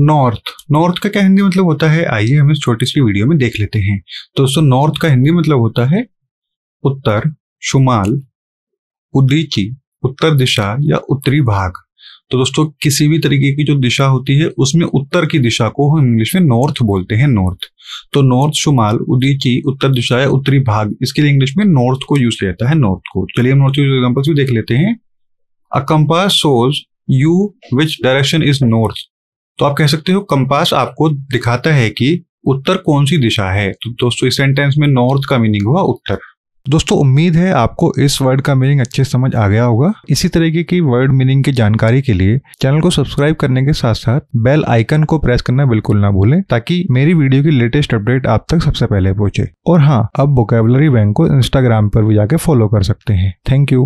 north north का क्या हिंदी मतलब होता है आइए हम इस छोटी सी वीडियो में देख लेते हैं दोस्तों नॉर्थ का हिंदी मतलब होता है उत्तर शुमाल उदीची उत्तर दिशा या उत्तरी भाग तो दोस्तों किसी भी तरीके की जो दिशा होती है उसमें उत्तर की दिशा को हम इंग्लिश में नॉर्थ बोलते हैं नॉर्थ तो नॉर्थ शुमाल उदीची उत्तर दिशा या उत्तरी भाग इसके लिए इंग्लिश में नॉर्थ को यूज किया जाता है नॉर्थ को चलिए हम नॉर्थ एग्जाम्पल्स भी देख लेते हैं a compass shows you which direction is north तो आप कह सकते हो कंपास आपको दिखाता है कि उत्तर कौन सी दिशा है तो दोस्तों इस सेंटेंस में नॉर्थ का मीनिंग हुआ उत्तर दोस्तों उम्मीद है आपको इस वर्ड का मीनिंग अच्छे समझ आ गया होगा इसी तरीके की वर्ड मीनिंग की जानकारी के लिए चैनल को सब्सक्राइब करने के साथ साथ बेल आइकन को प्रेस करना बिल्कुल ना भूलें ताकि मेरी वीडियो की लेटेस्ट अपडेट आप तक सबसे पहले पहुंचे और हाँ अब वोकेबलरी बैंक को इंस्टाग्राम पर भी जाके फॉलो कर सकते हैं थैंक यू